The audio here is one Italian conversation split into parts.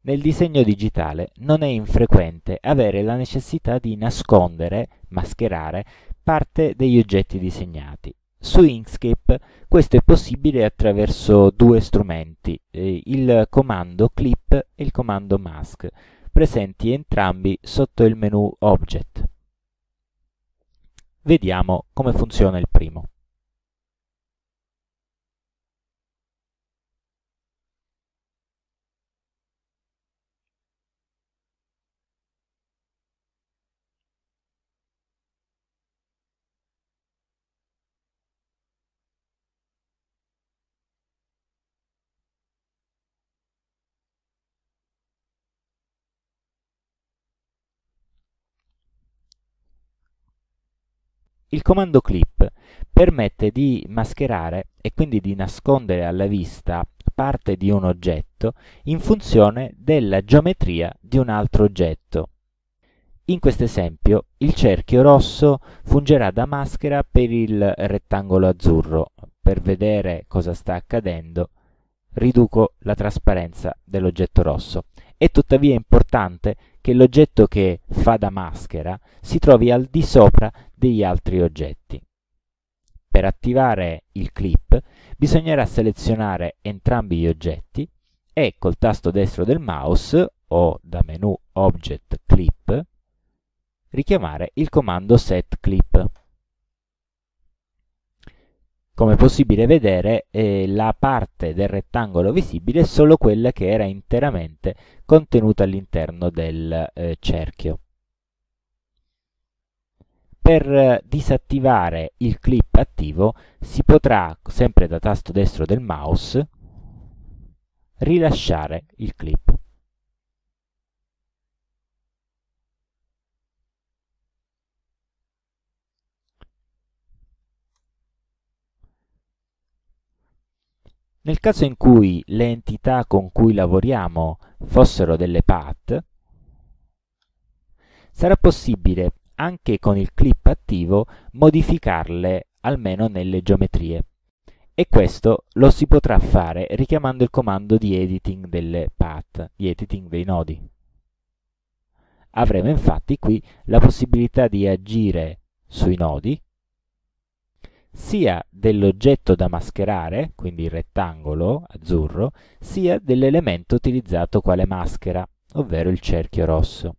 Nel disegno digitale non è infrequente avere la necessità di nascondere, mascherare, parte degli oggetti disegnati. Su Inkscape questo è possibile attraverso due strumenti, eh, il comando clip e il comando mask, presenti entrambi sotto il menu Object. Vediamo come funziona il primo. Il comando clip permette di mascherare e quindi di nascondere alla vista parte di un oggetto in funzione della geometria di un altro oggetto. In questo esempio il cerchio rosso fungerà da maschera per il rettangolo azzurro. Per vedere cosa sta accadendo riduco la trasparenza dell'oggetto rosso. È tuttavia importante che l'oggetto che fa da maschera si trovi al di sopra degli altri oggetti. Per attivare il clip bisognerà selezionare entrambi gli oggetti e col tasto destro del mouse o da menu Object Clip richiamare il comando set clip. Come è possibile vedere, eh, la parte del rettangolo visibile è solo quella che era interamente contenuta all'interno del eh, cerchio. Per eh, disattivare il clip attivo si potrà, sempre da tasto destro del mouse, rilasciare il clip. Nel caso in cui le entità con cui lavoriamo fossero delle path, sarà possibile anche con il clip attivo modificarle almeno nelle geometrie e questo lo si potrà fare richiamando il comando di editing delle path, di editing dei nodi. Avremo infatti qui la possibilità di agire sui nodi sia dell'oggetto da mascherare, quindi il rettangolo azzurro, sia dell'elemento utilizzato quale maschera, ovvero il cerchio rosso.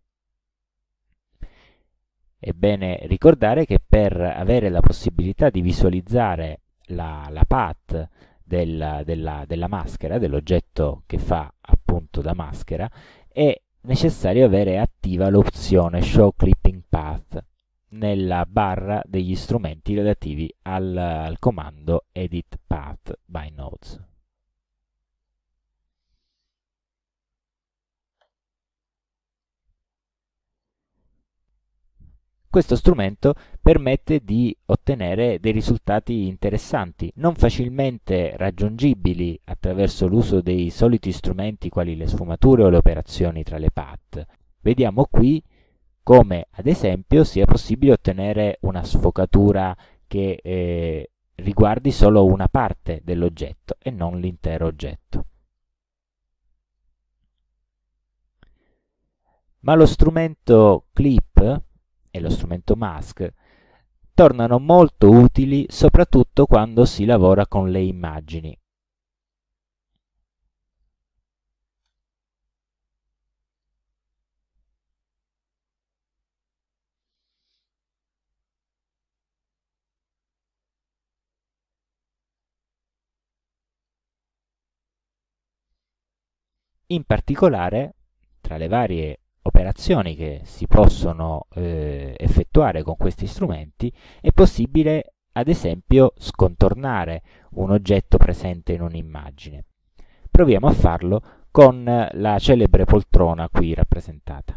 È bene ricordare che per avere la possibilità di visualizzare la, la path della, della, della maschera, dell'oggetto che fa appunto da maschera, è necessario avere attiva l'opzione Show Clipping Path, nella barra degli strumenti relativi al, al comando edit path by nodes. Questo strumento permette di ottenere dei risultati interessanti, non facilmente raggiungibili attraverso l'uso dei soliti strumenti quali le sfumature o le operazioni tra le path. Vediamo qui come ad esempio sia possibile ottenere una sfocatura che eh, riguardi solo una parte dell'oggetto e non l'intero oggetto. Ma lo strumento clip e lo strumento mask tornano molto utili soprattutto quando si lavora con le immagini In particolare, tra le varie operazioni che si possono eh, effettuare con questi strumenti, è possibile ad esempio scontornare un oggetto presente in un'immagine. Proviamo a farlo con la celebre poltrona qui rappresentata.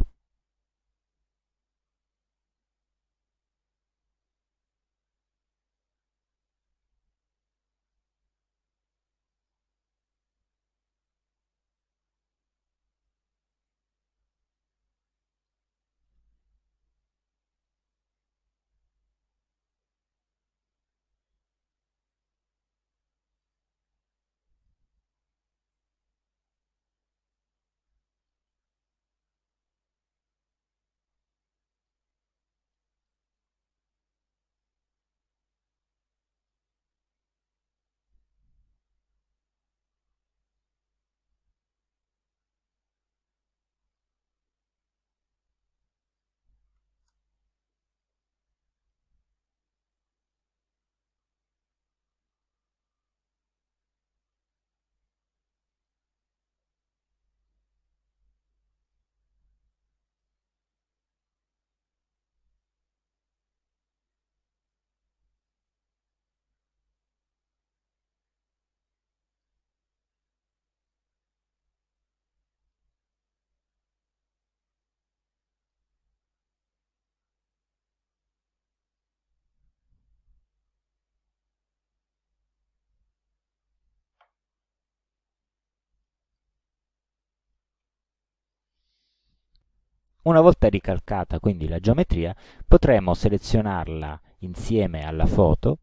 Una volta ricalcata quindi la geometria potremo selezionarla insieme alla foto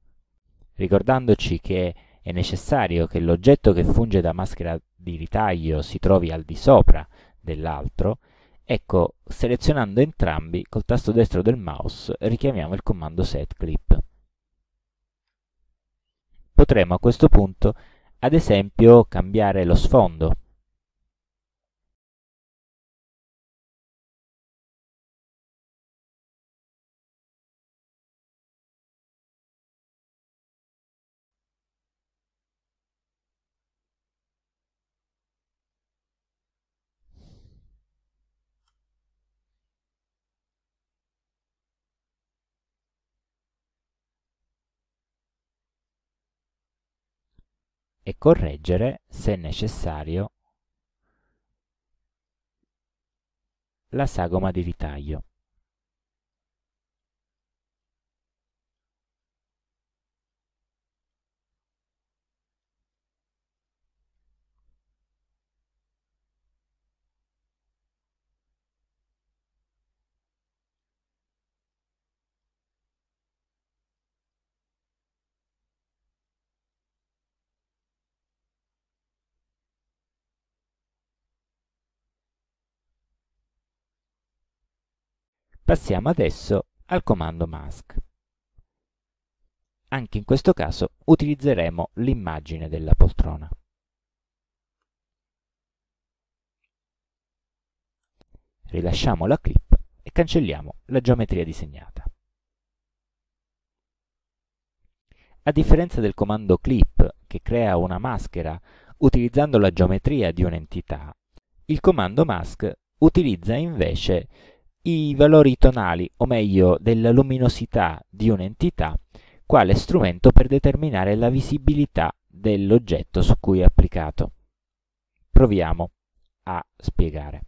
ricordandoci che è necessario che l'oggetto che funge da maschera di ritaglio si trovi al di sopra dell'altro, ecco, selezionando entrambi col tasto destro del mouse richiamiamo il comando set clip. Potremo a questo punto, ad esempio, cambiare lo sfondo e correggere, se necessario, la sagoma di ritaglio. Passiamo adesso al comando mask. Anche in questo caso utilizzeremo l'immagine della poltrona. Rilasciamo la clip e cancelliamo la geometria disegnata. A differenza del comando clip che crea una maschera utilizzando la geometria di un'entità, il comando mask utilizza invece i valori tonali, o meglio della luminosità di un'entità, quale strumento per determinare la visibilità dell'oggetto su cui è applicato. Proviamo a spiegare.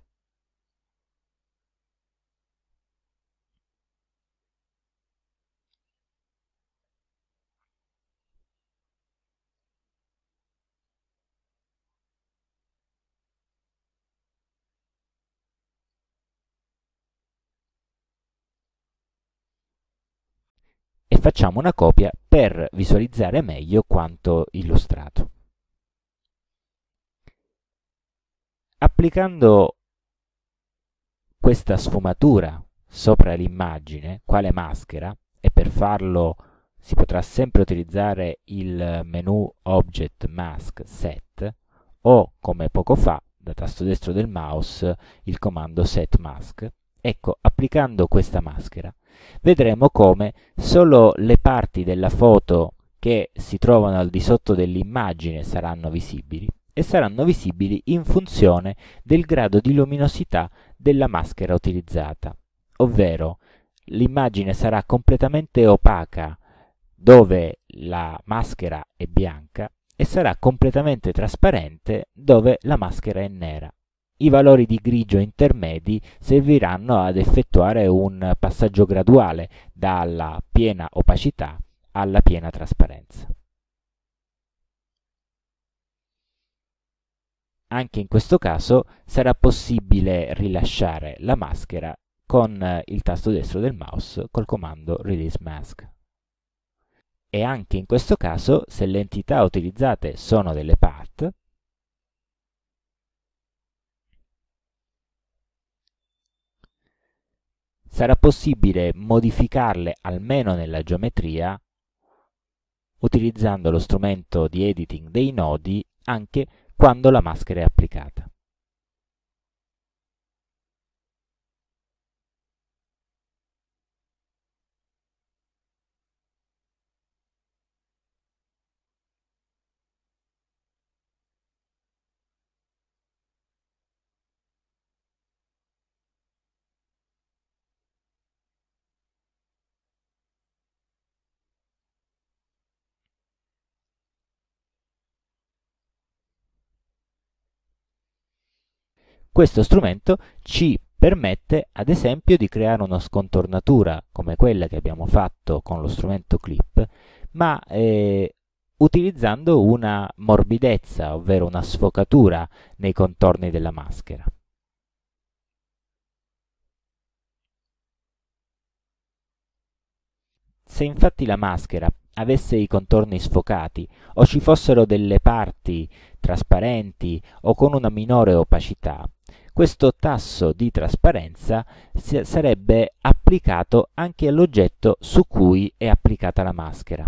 facciamo una copia per visualizzare meglio quanto illustrato. Applicando questa sfumatura sopra l'immagine, quale maschera, e per farlo si potrà sempre utilizzare il menu Object Mask Set o, come poco fa, da tasto destro del mouse, il comando Set Mask. Ecco, applicando questa maschera vedremo come solo le parti della foto che si trovano al di sotto dell'immagine saranno visibili e saranno visibili in funzione del grado di luminosità della maschera utilizzata, ovvero l'immagine sarà completamente opaca dove la maschera è bianca e sarà completamente trasparente dove la maschera è nera. I valori di grigio intermedi serviranno ad effettuare un passaggio graduale dalla piena opacità alla piena trasparenza. Anche in questo caso sarà possibile rilasciare la maschera con il tasto destro del mouse col comando Release Mask. E anche in questo caso, se le entità utilizzate sono delle path, sarà possibile modificarle almeno nella geometria utilizzando lo strumento di editing dei nodi anche quando la maschera è applicata. Questo strumento ci permette ad esempio di creare una scontornatura come quella che abbiamo fatto con lo strumento clip, ma eh, utilizzando una morbidezza, ovvero una sfocatura nei contorni della maschera. Se infatti la maschera avesse i contorni sfocati o ci fossero delle parti trasparenti o con una minore opacità, questo tasso di trasparenza sarebbe applicato anche all'oggetto su cui è applicata la maschera.